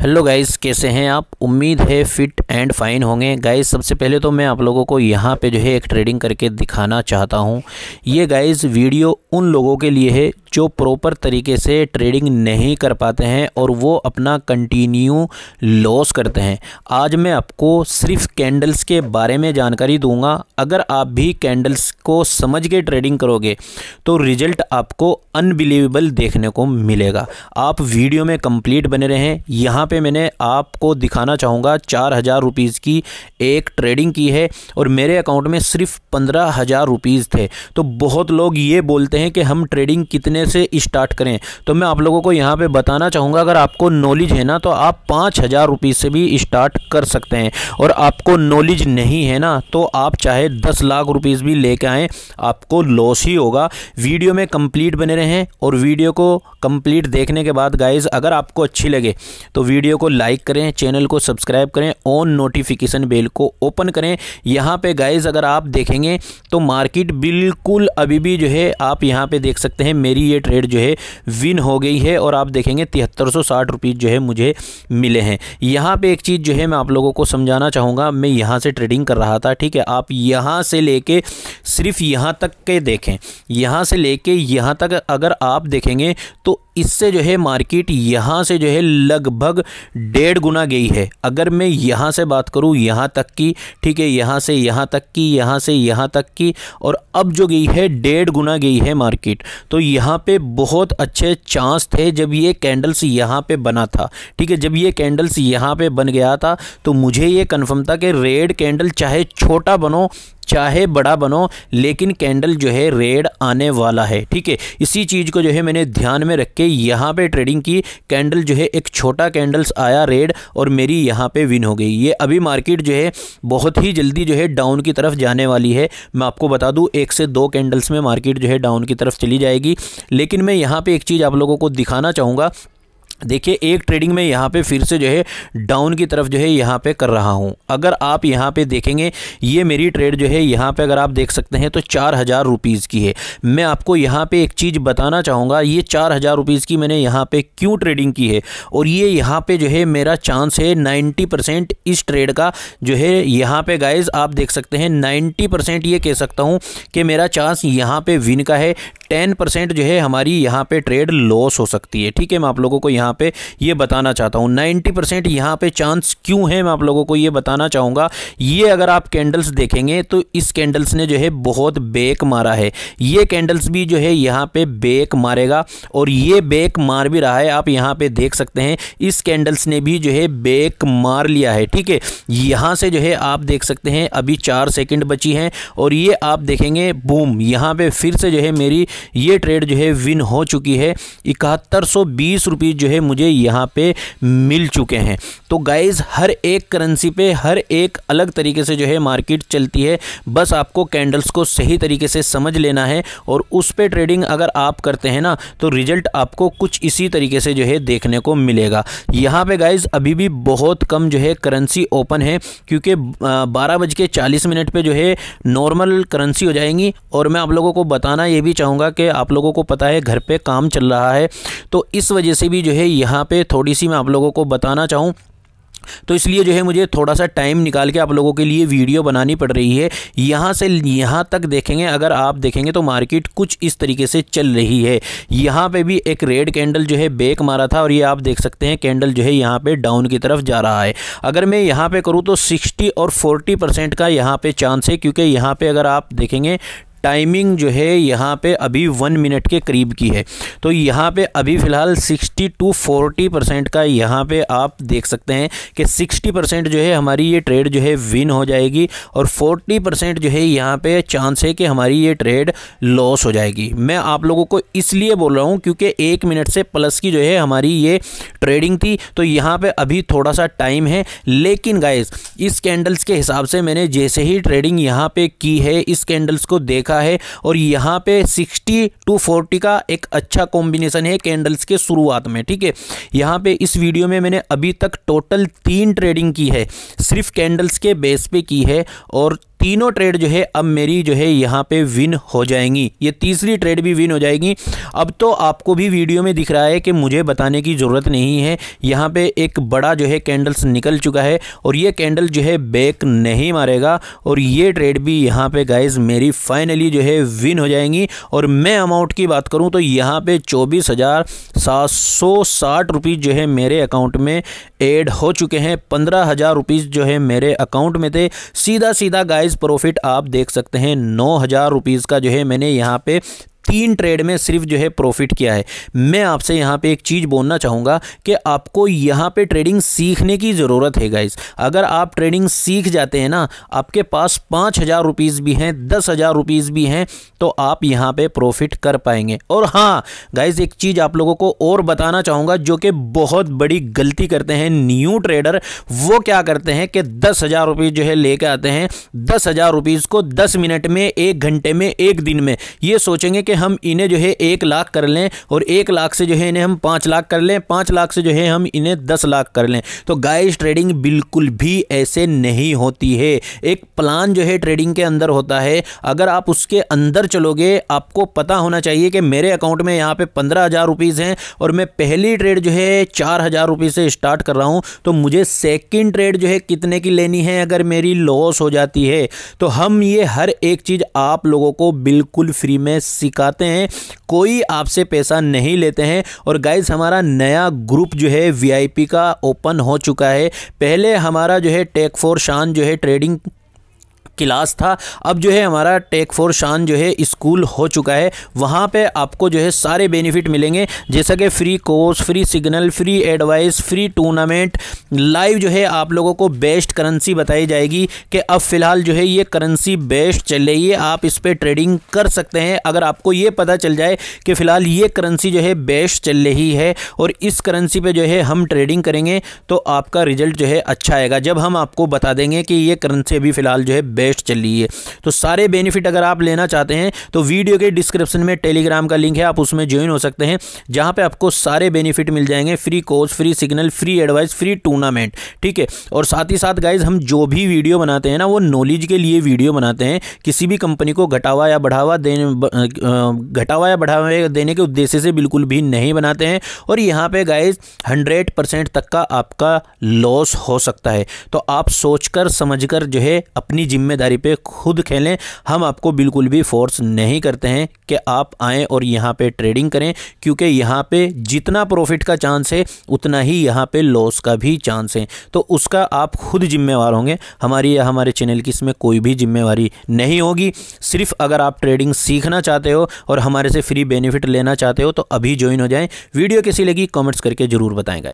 hello guys कैसे हैं आप उम्मीद है फिट एंड फाइन होंगे गाइस सबसे पहले तो मैं आप लोगों को यहाँ पे जो है एक ट्रेडिंग करके दिखाना चाहता हूँ ये गाइस वीडियो उन लोगों के लिए है जो प्रॉपर तरीके से ट्रेडिंग नहीं कर पाते हैं और वो अपना कंटिन्यू लॉस करते हैं आज मैं आपको सिर्फ कैंडल्स के बारे में जानकारी दूंगा अगर आप भी कैंडल्स को समझ के ट्रेडिंग करोगे तो रिजल्ट आपको अनबिलीवेबल देखने को मिलेगा आप वीडियो में कंप्लीट बने रहें यहाँ पे मैंने आपको दिखाना चाहूँगा चार हज़ार रुपीज़ की एक ट्रेडिंग की है और मेरे अकाउंट में सिर्फ पंद्रह हज़ार रुपीज़ थे तो बहुत लोग ये बोलते हैं कि हम ट्रेडिंग कितने महीने से स्टार्ट करें तो मैं आप लोगों को यहाँ पे बताना चाहूँगा अगर आपको नॉलेज है ना तो आप पाँच हज़ार रुपये से भी स्टार्ट कर सकते हैं और आपको नॉलेज नहीं है ना तो आप चाहे दस लाख रुपीज़ भी लेके आएँ आपको लॉस ही होगा वीडियो में कंप्लीट बने रहें और वीडियो को कंप्लीट देखने के बाद गाइज अगर आपको अच्छी लगे तो वीडियो को लाइक करें चैनल को सब्सक्राइब करें ऑन नोटिफिकेशन बेल को ओपन करें यहाँ पे गाइज अगर आप देखेंगे तो मार्केट बिल्कुल अभी भी जो है आप यहाँ पे देख सकते हैं मेरी ये ट्रेड जो है विन हो गई है और आप देखेंगे तिहत्तर सौ साठ जो है मुझे मिले हैं यहाँ पे एक चीज़ जो है मैं आप लोगों को समझाना चाहूँगा मैं यहाँ से ट्रेडिंग कर रहा था ठीक है आप यहाँ से लेके सिर्फ यहाँ तक के देखें यहाँ से लेके यहाँ तक अगर आप देखेंगे तो इससे जो है मार्केट यहाँ से जो है लगभग डेढ़ गुना गई है अगर मैं यहाँ से बात करूँ यहाँ तक की ठीक है यहाँ से यहाँ तक की यहाँ से यहाँ तक की और अब जो गई है डेढ़ गुना गई है मार्केट तो यहाँ यहाँ पे बहुत अच्छे चांस थे जब ये कैंडल्स यहाँ पे बना था ठीक है जब ये कैंडल्स यहाँ पे बन गया था तो मुझे ये कन्फर्म था कि रेड कैंडल चाहे छोटा बनो चाहे बड़ा बनो लेकिन कैंडल जो है रेड आने वाला है ठीक है इसी चीज़ को जो है मैंने ध्यान में रख के यहाँ पे ट्रेडिंग की कैंडल जो है एक छोटा कैंडल्स आया रेड और मेरी यहाँ पे विन हो गई ये अभी मार्केट जो है बहुत ही जल्दी जो है डाउन की तरफ जाने वाली है मैं आपको बता दूँ एक से दो कैंडल्स में मार्केट जो है डाउन की तरफ चली जाएगी लेकिन मैं यहाँ पर एक चीज़ आप लोगों को दिखाना चाहूँगा देखिए एक ट्रेडिंग में यहाँ पे फिर से जो है डाउन की तरफ जो है यहाँ पे कर रहा हूँ अगर आप यहाँ पे देखेंगे ये मेरी ट्रेड जो है यहाँ पे अगर आप देख सकते हैं तो चार हज़ार रुपीज़ की है मैं आपको यहाँ पे एक चीज़ बताना चाहूँगा ये चार हज़ार रुपीज़ की मैंने यहाँ पे क्यों ट्रेडिंग की है और ये यहाँ पर जो है मेरा चांस है नाइन्टी इस ट्रेड का जो है यहाँ पर गाइज आप देख सकते हैं नाइन्टी ये कह सकता हूँ कि मेरा चांस यहाँ पर विन का है टेन परसेंट जो है हमारी यहाँ पे ट्रेड लॉस हो सकती है ठीक है मैं आप लोगों को यहाँ पे ये बताना चाहता हूँ नाइन्टी परसेंट यहाँ पर चांस क्यों है मैं आप लोगों को ये बताना चाहूँगा ये अगर आप कैंडल्स देखेंगे तो इस कैंडल्स ने जो है बहुत बेक मारा है ये कैंडल्स भी जो है यहाँ पे बेक मारेगा और ये बेक मार भी रहा है आप यहाँ पर देख सकते हैं इस कैंडल्स ने भी जो है बेक मार लिया है ठीक है यहाँ से जो है आप देख सकते हैं अभी चार सेकेंड बची हैं और ये आप देखेंगे बूम यहाँ पर फिर से जो है मेरी ये ट्रेड जो है विन हो चुकी है इकहत्तर सौ जो है मुझे यहाँ पे मिल चुके हैं तो गाइज़ हर एक करेंसी पे हर एक अलग तरीके से जो है मार्केट चलती है बस आपको कैंडल्स को सही तरीके से समझ लेना है और उस पर ट्रेडिंग अगर आप करते हैं ना तो रिजल्ट आपको कुछ इसी तरीके से जो है देखने को मिलेगा यहाँ पे गाइज अभी भी बहुत कम जो है करेंसी ओपन है क्योंकि बारह बज के चालीस मिनट पर जो है नॉर्मल करेंसी हो जाएंगी और मैं आप लोगों को बताना ये भी चाहूँगा होगा कि आप लोगों को पता है घर पे काम चल रहा है तो इस वजह से भी जो है यहाँ पे थोड़ी सी मैं आप लोगों को बताना चाहूँ तो इसलिए जो है मुझे थोड़ा सा टाइम निकाल के आप लोगों के लिए वीडियो बनानी पड़ रही है यहाँ से यहाँ तक देखेंगे अगर आप देखेंगे तो मार्केट कुछ इस तरीके से चल रही है यहाँ पे भी एक रेड कैंडल जो है बेक मारा था और ये आप देख सकते हैं कैंडल जो है यहाँ पे डाउन की तरफ जा रहा है अगर मैं यहाँ पर करूँ तो सिक्सटी और फोर्टी परसेंट का यहाँ पे चांस है क्योंकि यहाँ पे अगर आप देखेंगे टाइमिंग जो है यहाँ पे अभी वन मिनट के करीब की है तो यहाँ पे अभी फ़िलहाल सिक्सटी टू फोर्टी परसेंट का यहाँ पे आप देख सकते हैं कि सिक्सटी परसेंट जो है हमारी ये ट्रेड जो है विन हो जाएगी और फोर्टी परसेंट जो है यहाँ पे चांस है कि हमारी ये ट्रेड लॉस हो जाएगी मैं आप लोगों को इसलिए बोल रहा हूँ क्योंकि एक मिनट से प्लस की जो है हमारी ये ट्रेडिंग थी तो यहाँ पे अभी थोड़ा सा टाइम है लेकिन गाइज इस कैंडल्स के हिसाब से मैंने जैसे ही ट्रेडिंग यहाँ पे की है इस कैंडल्स को देखा है और यहाँ पे 60 टू 40 का एक अच्छा कॉम्बिनेशन है कैंडल्स के शुरुआत में ठीक है यहाँ पे इस वीडियो में मैंने अभी तक टोटल तीन ट्रेडिंग की है सिर्फ कैंडल्स के बेस पे की है और तीनों ट्रेड जो है अब मेरी जो है यहाँ पे विन हो जाएंगी ये तीसरी ट्रेड भी विन हो जाएगी अब तो आपको भी वीडियो में दिख रहा है कि मुझे बताने की ज़रूरत नहीं है यहाँ पे एक बड़ा जो है कैंडल्स निकल चुका है और ये कैंडल जो है बैक नहीं मारेगा और ये ट्रेड भी यहाँ पे गाइज मेरी फाइनली जो है विन हो जाएंगी और मैं अमाउंट की बात करूँ तो यहाँ पर चौबीस हज़ार सात सौ साठ जो है मेरे अकाउंट में एड हो चुके हैं पंद्रह हज़ार रुपीज़ जो है मेरे अकाउंट में थे सीधा सीधा गाइस प्रॉफिट आप देख सकते हैं नौ हज़ार रुपीज़ का जो है मैंने यहाँ पे तीन ट्रेड में सिर्फ जो है प्रॉफिट किया है मैं आपसे यहाँ पे एक चीज़ बोलना चाहूँगा कि आपको यहाँ पे ट्रेडिंग सीखने की ज़रूरत है गाइज अगर आप ट्रेडिंग सीख जाते हैं ना आपके पास पाँच हज़ार रुपीज़ भी हैं दस हज़ार रुपीज़ भी हैं तो आप यहाँ पे प्रॉफिट कर पाएंगे और हाँ गाइज एक चीज़ आप लोगों को और बताना चाहूँगा जो कि बहुत बड़ी गलती करते हैं न्यू ट्रेडर वो क्या करते हैं कि दस हज़ार जो है लेके आते हैं दस हज़ार रुपीज़ को दस मिनट में एक घंटे में एक दिन में ये सोचेंगे कि हम इन्हें जो है एक लाख कर लें और एक लाख से जो है इन्हें हम पाँच लाख कर लें पाँच लाख से जो है हम इन्हें दस लाख कर लें तो गाइस ट्रेडिंग बिल्कुल भी ऐसे नहीं होती है एक प्लान जो है ट्रेडिंग के अंदर होता है अगर आप उसके अंदर चलोगे आपको पता होना चाहिए कि मेरे अकाउंट में यहाँ पर पंद्रह हज़ार रुपीज़ हैं और मैं पहली ट्रेड जो है चार हज़ार से स्टार्ट कर रहा हूँ तो मुझे सेकेंड ट्रेड जो है कितने की लेनी है अगर मेरी लॉस हो जाती है तो हम ये हर एक चीज़ आप लोगों को बिल्कुल फ्री में सिखा लगाते हैं कोई आपसे पैसा नहीं लेते हैं और गाइज हमारा नया ग्रुप जो है वीआईपी का ओपन हो चुका है पहले हमारा जो है टेक फोर शान जो है ट्रेडिंग क्लास था अब जो है हमारा टेक फोर शान जो है स्कूल हो चुका है वहाँ पे आपको जो है सारे बेनिफिट मिलेंगे जैसा कि free course free signal free advice free tournament live जो है आप लोगों को बेस्ट करेंसी बताई जाएगी कि अब फ़िलहाल जो है ये करेंसी बेस्ट चल रही है आप इस पर ट्रेडिंग कर सकते हैं अगर आपको ये पता चल जाए कि फ़िलहाल ये करेंसी जो है बेस्ट चल रही है और इस करेंसी पर जो है हम ट्रेडिंग करेंगे तो आपका रिजल्ट जो है अच्छा आएगा जब हम आपको बता देंगे कि ये करेंसी अभी फ़िलहाल जो है बेस्ट बेस्ट चल रही है तो सारे बेनिफिट अगर आप लेना चाहते हैं तो वीडियो के डिस्क्रिप्शन में टेलीग्राम का लिंक है आप उसमें ज्वाइन हो सकते हैं जहाँ पर आपको सारे बेनिफिट मिल जाएंगे free course free signal free advice free tournament ठीक है और साथ ही साथ गाइज हम जो भी वीडियो बनाते हैं ना वो नॉलेज के लिए वीडियो बनाते हैं किसी भी कंपनी को घटावा या बढ़ावा देने घटावा या बढ़ावा देने के उद्देश्य से बिल्कुल भी नहीं बनाते हैं और यहाँ पे गाइज हंड्रेड परसेंट तक का आपका लॉस हो सकता है तो आप सोचकर समझकर जो है अपनी जिम्मेदारी जिम्मेदारी पे खुद खेलें हम आपको बिल्कुल भी फोर्स नहीं करते हैं कि आप आएँ और यहाँ पे ट्रेडिंग करें क्योंकि यहाँ पे जितना प्रॉफिट का चांस है उतना ही यहाँ पे लॉस का भी चांस है तो उसका आप खुद जिम्मेवार होंगे हमारी या हमारे चैनल की इसमें कोई भी जिम्मेवारी नहीं होगी सिर्फ अगर आप ट्रेडिंग सीखना चाहते हो और हमारे से फ्री बेनिफिट लेना चाहते हो तो अभी ज्वाइन हो जाएं वीडियो कैसी लगी कमेंट्स करके ज़रूर बताएंगे